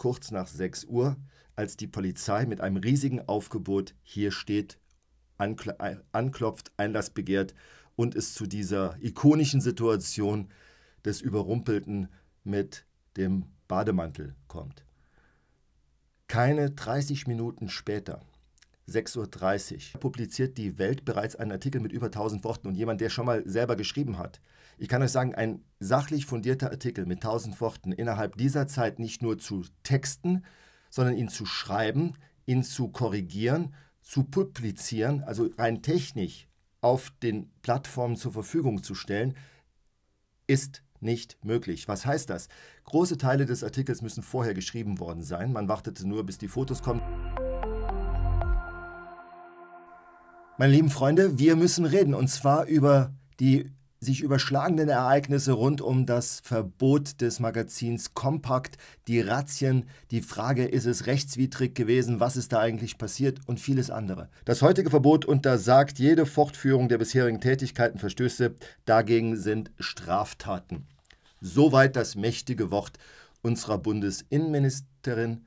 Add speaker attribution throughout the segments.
Speaker 1: kurz nach 6 Uhr, als die Polizei mit einem riesigen Aufgebot hier steht, ankl anklopft, Einlass begehrt und es zu dieser ikonischen Situation des Überrumpelten mit dem Bademantel kommt. Keine 30 Minuten später 6.30 Uhr publiziert die Welt bereits einen Artikel mit über 1000 Worten und jemand, der schon mal selber geschrieben hat. Ich kann euch sagen, ein sachlich fundierter Artikel mit 1000 Worten innerhalb dieser Zeit nicht nur zu texten, sondern ihn zu schreiben, ihn zu korrigieren, zu publizieren, also rein technisch auf den Plattformen zur Verfügung zu stellen, ist nicht möglich. Was heißt das? Große Teile des Artikels müssen vorher geschrieben worden sein. Man wartete nur, bis die Fotos kommen. Meine lieben Freunde, wir müssen reden und zwar über die sich überschlagenden Ereignisse rund um das Verbot des Magazins Kompakt, die Razzien, die Frage, ist es rechtswidrig gewesen, was ist da eigentlich passiert und vieles andere. Das heutige Verbot untersagt jede Fortführung der bisherigen Tätigkeiten, Verstöße dagegen sind Straftaten. Soweit das mächtige Wort unserer Bundesinnenministerin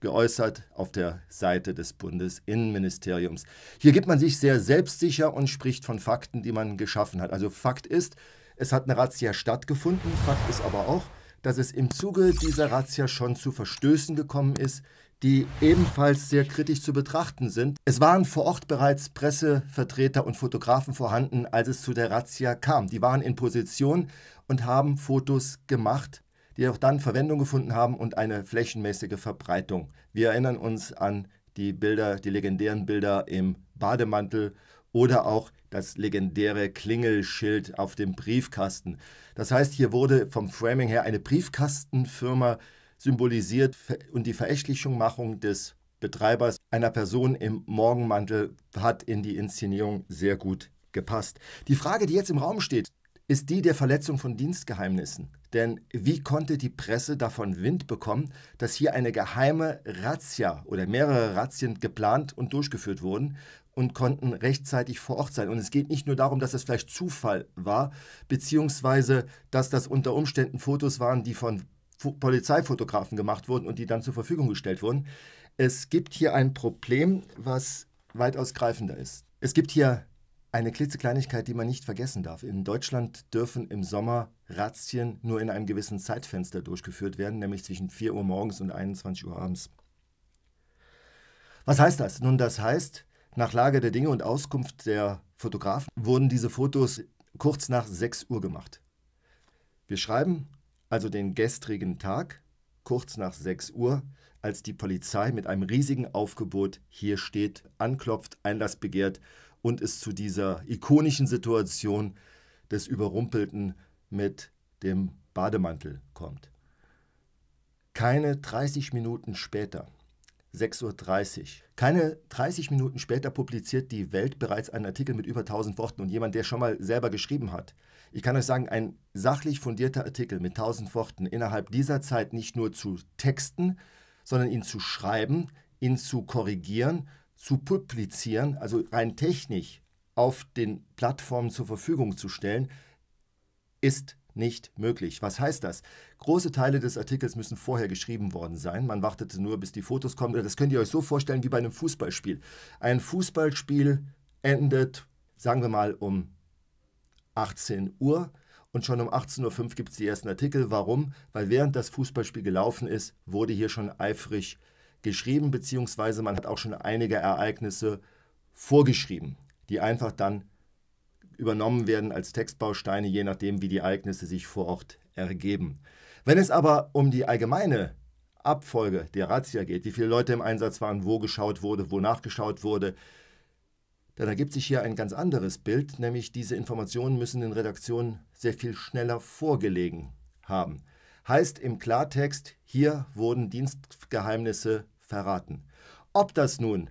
Speaker 1: geäußert auf der Seite des Bundesinnenministeriums. Hier gibt man sich sehr selbstsicher und spricht von Fakten, die man geschaffen hat. Also Fakt ist, es hat eine Razzia stattgefunden. Fakt ist aber auch, dass es im Zuge dieser Razzia schon zu Verstößen gekommen ist, die ebenfalls sehr kritisch zu betrachten sind. Es waren vor Ort bereits Pressevertreter und Fotografen vorhanden, als es zu der Razzia kam. Die waren in Position und haben Fotos gemacht die auch dann Verwendung gefunden haben und eine flächenmäßige Verbreitung. Wir erinnern uns an die Bilder, die legendären Bilder im Bademantel oder auch das legendäre Klingelschild auf dem Briefkasten. Das heißt, hier wurde vom Framing her eine Briefkastenfirma symbolisiert und die Verächtlichungmachung des Betreibers einer Person im Morgenmantel hat in die Inszenierung sehr gut gepasst. Die Frage, die jetzt im Raum steht, ist die der Verletzung von Dienstgeheimnissen. Denn wie konnte die Presse davon Wind bekommen, dass hier eine geheime Razzia oder mehrere Razzien geplant und durchgeführt wurden und konnten rechtzeitig vor Ort sein? Und es geht nicht nur darum, dass das vielleicht Zufall war, beziehungsweise dass das unter Umständen Fotos waren, die von Polizeifotografen gemacht wurden und die dann zur Verfügung gestellt wurden. Es gibt hier ein Problem, was weitaus greifender ist. Es gibt hier eine klitzekleinigkeit, die man nicht vergessen darf. In Deutschland dürfen im Sommer Razzien nur in einem gewissen Zeitfenster durchgeführt werden, nämlich zwischen 4 Uhr morgens und 21 Uhr abends. Was heißt das? Nun, das heißt, nach Lage der Dinge und Auskunft der Fotografen wurden diese Fotos kurz nach 6 Uhr gemacht. Wir schreiben also den gestrigen Tag, kurz nach 6 Uhr, als die Polizei mit einem riesigen Aufgebot hier steht, anklopft, Einlass begehrt und es zu dieser ikonischen Situation des Überrumpelten mit dem Bademantel kommt. Keine 30 Minuten später, 6.30 Uhr, keine 30 Minuten später publiziert die Welt bereits einen Artikel mit über 1000 Worten und jemand, der schon mal selber geschrieben hat. Ich kann euch sagen, ein sachlich fundierter Artikel mit 1000 Worten innerhalb dieser Zeit nicht nur zu texten, sondern ihn zu schreiben, ihn zu korrigieren zu publizieren, also rein technisch auf den Plattformen zur Verfügung zu stellen, ist nicht möglich. Was heißt das? Große Teile des Artikels müssen vorher geschrieben worden sein. Man wartete nur, bis die Fotos kommen. Das könnt ihr euch so vorstellen wie bei einem Fußballspiel. Ein Fußballspiel endet, sagen wir mal, um 18 Uhr. Und schon um 18.05 Uhr gibt es die ersten Artikel. Warum? Weil während das Fußballspiel gelaufen ist, wurde hier schon eifrig äh, geschrieben, beziehungsweise man hat auch schon einige Ereignisse vorgeschrieben, die einfach dann übernommen werden als Textbausteine, je nachdem, wie die Ereignisse sich vor Ort ergeben. Wenn es aber um die allgemeine Abfolge der Razzia geht, wie viele Leute im Einsatz waren, wo geschaut wurde, wo nachgeschaut wurde, dann ergibt sich hier ein ganz anderes Bild, nämlich diese Informationen müssen den Redaktionen sehr viel schneller vorgelegen haben. Heißt im Klartext, hier wurden Dienstgeheimnisse verraten. Ob das nun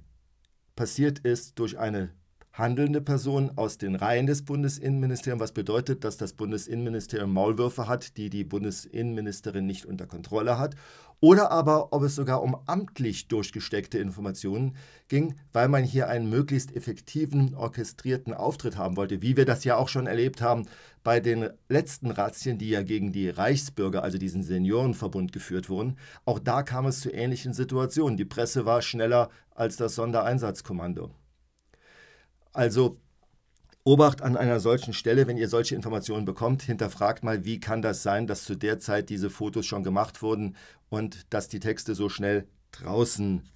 Speaker 1: passiert ist durch eine handelnde Person aus den Reihen des Bundesinnenministeriums, was bedeutet, dass das Bundesinnenministerium Maulwürfe hat, die die Bundesinnenministerin nicht unter Kontrolle hat, oder aber ob es sogar um amtlich durchgesteckte Informationen ging, weil man hier einen möglichst effektiven, orchestrierten Auftritt haben wollte, wie wir das ja auch schon erlebt haben bei den letzten Razzien, die ja gegen die Reichsbürger, also diesen Seniorenverbund geführt wurden. Auch da kam es zu ähnlichen Situationen. Die Presse war schneller als das Sondereinsatzkommando. Also Obacht an einer solchen Stelle, wenn ihr solche Informationen bekommt, hinterfragt mal, wie kann das sein, dass zu der Zeit diese Fotos schon gemacht wurden und dass die Texte so schnell draußen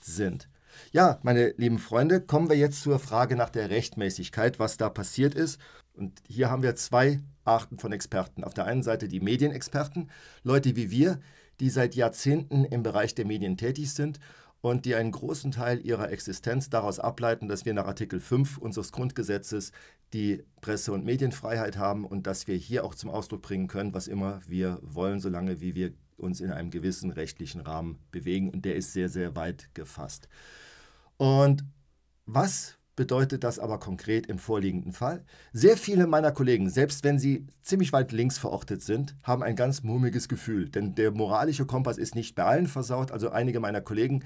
Speaker 1: sind. Ja, meine lieben Freunde, kommen wir jetzt zur Frage nach der Rechtmäßigkeit, was da passiert ist. Und hier haben wir zwei Arten von Experten. Auf der einen Seite die Medienexperten, Leute wie wir, die seit Jahrzehnten im Bereich der Medien tätig sind und die einen großen Teil ihrer Existenz daraus ableiten, dass wir nach Artikel 5 unseres Grundgesetzes die Presse- und Medienfreiheit haben und dass wir hier auch zum Ausdruck bringen können, was immer wir wollen, solange wie wir uns in einem gewissen rechtlichen Rahmen bewegen. Und der ist sehr, sehr weit gefasst. Und was bedeutet das aber konkret im vorliegenden Fall? Sehr viele meiner Kollegen, selbst wenn sie ziemlich weit links verortet sind, haben ein ganz mummiges Gefühl, denn der moralische Kompass ist nicht bei allen versaut. Also einige meiner Kollegen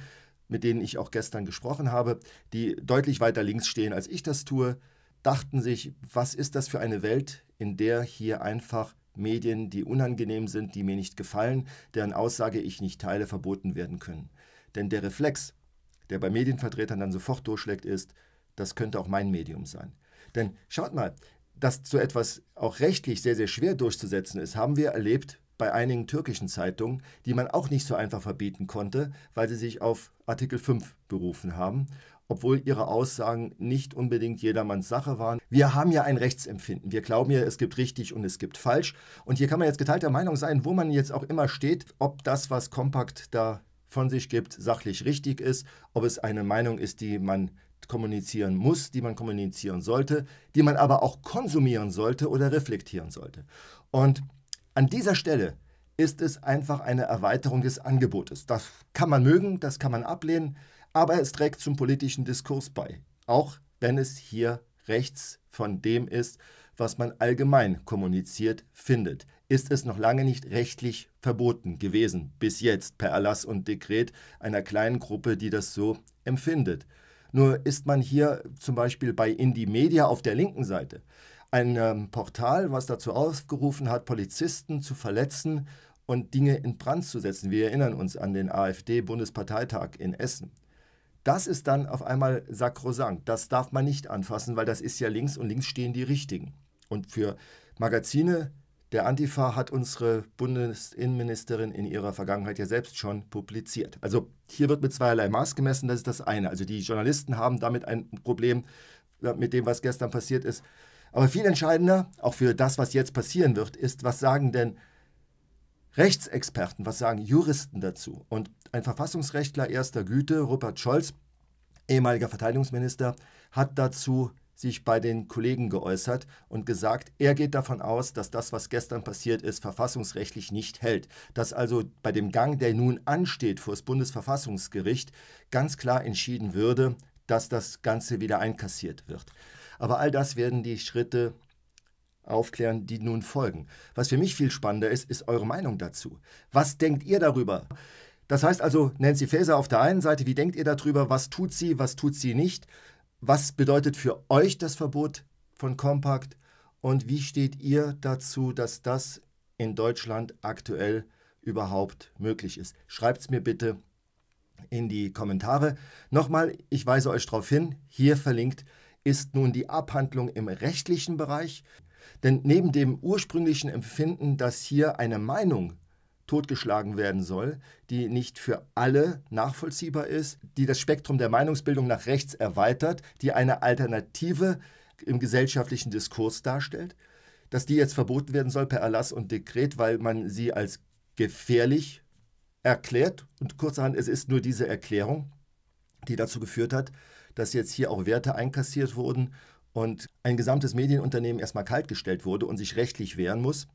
Speaker 1: mit denen ich auch gestern gesprochen habe, die deutlich weiter links stehen, als ich das tue, dachten sich, was ist das für eine Welt, in der hier einfach Medien, die unangenehm sind, die mir nicht gefallen, deren Aussage ich nicht teile, verboten werden können. Denn der Reflex, der bei Medienvertretern dann sofort durchschlägt, ist, das könnte auch mein Medium sein. Denn schaut mal, dass so etwas auch rechtlich sehr, sehr schwer durchzusetzen ist, haben wir erlebt bei einigen türkischen Zeitungen, die man auch nicht so einfach verbieten konnte, weil sie sich auf Artikel 5 berufen haben, obwohl ihre Aussagen nicht unbedingt jedermanns Sache waren. Wir haben ja ein Rechtsempfinden. Wir glauben ja, es gibt richtig und es gibt falsch. Und hier kann man jetzt geteilter Meinung sein, wo man jetzt auch immer steht, ob das, was Kompakt da von sich gibt, sachlich richtig ist, ob es eine Meinung ist, die man kommunizieren muss, die man kommunizieren sollte, die man aber auch konsumieren sollte oder reflektieren sollte. Und an dieser Stelle ist es einfach eine Erweiterung des Angebotes. Das kann man mögen, das kann man ablehnen, aber es trägt zum politischen Diskurs bei, auch wenn es hier rechts von dem ist, was man allgemein kommuniziert findet. Ist es noch lange nicht rechtlich verboten gewesen, bis jetzt per Erlass und Dekret einer kleinen Gruppe, die das so empfindet. Nur ist man hier zum Beispiel bei Indie Media auf der linken Seite ein ähm, Portal, was dazu aufgerufen hat, Polizisten zu verletzen und Dinge in Brand zu setzen. Wir erinnern uns an den AfD-Bundesparteitag in Essen. Das ist dann auf einmal sakrosankt. Das darf man nicht anfassen, weil das ist ja links und links stehen die Richtigen. Und für Magazine der Antifa hat unsere Bundesinnenministerin in ihrer Vergangenheit ja selbst schon publiziert. Also hier wird mit zweierlei Maß gemessen, das ist das eine. Also die Journalisten haben damit ein Problem äh, mit dem, was gestern passiert ist. Aber viel entscheidender, auch für das, was jetzt passieren wird, ist, was sagen denn Rechtsexperten, was sagen Juristen dazu? Und ein Verfassungsrechtler erster Güte, Rupert Scholz, ehemaliger Verteidigungsminister, hat dazu sich bei den Kollegen geäußert und gesagt, er geht davon aus, dass das, was gestern passiert ist, verfassungsrechtlich nicht hält. Dass also bei dem Gang, der nun ansteht vor das Bundesverfassungsgericht, ganz klar entschieden würde, dass das Ganze wieder einkassiert wird. Aber all das werden die Schritte aufklären, die nun folgen. Was für mich viel spannender ist, ist eure Meinung dazu. Was denkt ihr darüber? Das heißt also, Nancy Faeser auf der einen Seite, wie denkt ihr darüber? Was tut sie, was tut sie nicht? Was bedeutet für euch das Verbot von Compact? Und wie steht ihr dazu, dass das in Deutschland aktuell überhaupt möglich ist? Schreibt es mir bitte in die Kommentare. Nochmal, ich weise euch darauf hin, hier verlinkt ist nun die Abhandlung im rechtlichen Bereich, denn neben dem ursprünglichen Empfinden, dass hier eine Meinung totgeschlagen werden soll, die nicht für alle nachvollziehbar ist, die das Spektrum der Meinungsbildung nach rechts erweitert, die eine Alternative im gesellschaftlichen Diskurs darstellt, dass die jetzt verboten werden soll per Erlass und Dekret, weil man sie als gefährlich erklärt. Und kurzerhand, es ist nur diese Erklärung, die dazu geführt hat, dass jetzt hier auch Werte einkassiert wurden und ein gesamtes Medienunternehmen erstmal kaltgestellt wurde und sich rechtlich wehren muss.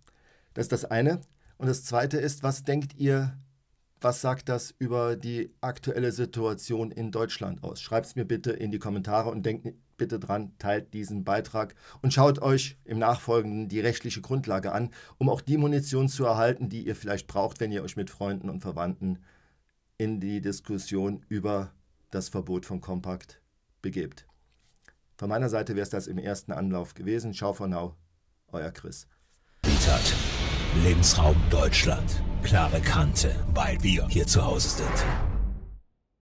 Speaker 1: Das ist das eine. Und das zweite ist, was denkt ihr, was sagt das über die aktuelle Situation in Deutschland aus? Schreibt es mir bitte in die Kommentare und denkt bitte dran, teilt diesen Beitrag und schaut euch im Nachfolgenden die rechtliche Grundlage an, um auch die Munition zu erhalten, die ihr vielleicht braucht, wenn ihr euch mit Freunden und Verwandten in die Diskussion über das Verbot von Kompakt begebt. Von meiner Seite wäre es das im ersten Anlauf gewesen. Schau von now, euer Chris. Bietert, Lebensraum Deutschland. Klare Kante, weil wir hier zu Hause sind.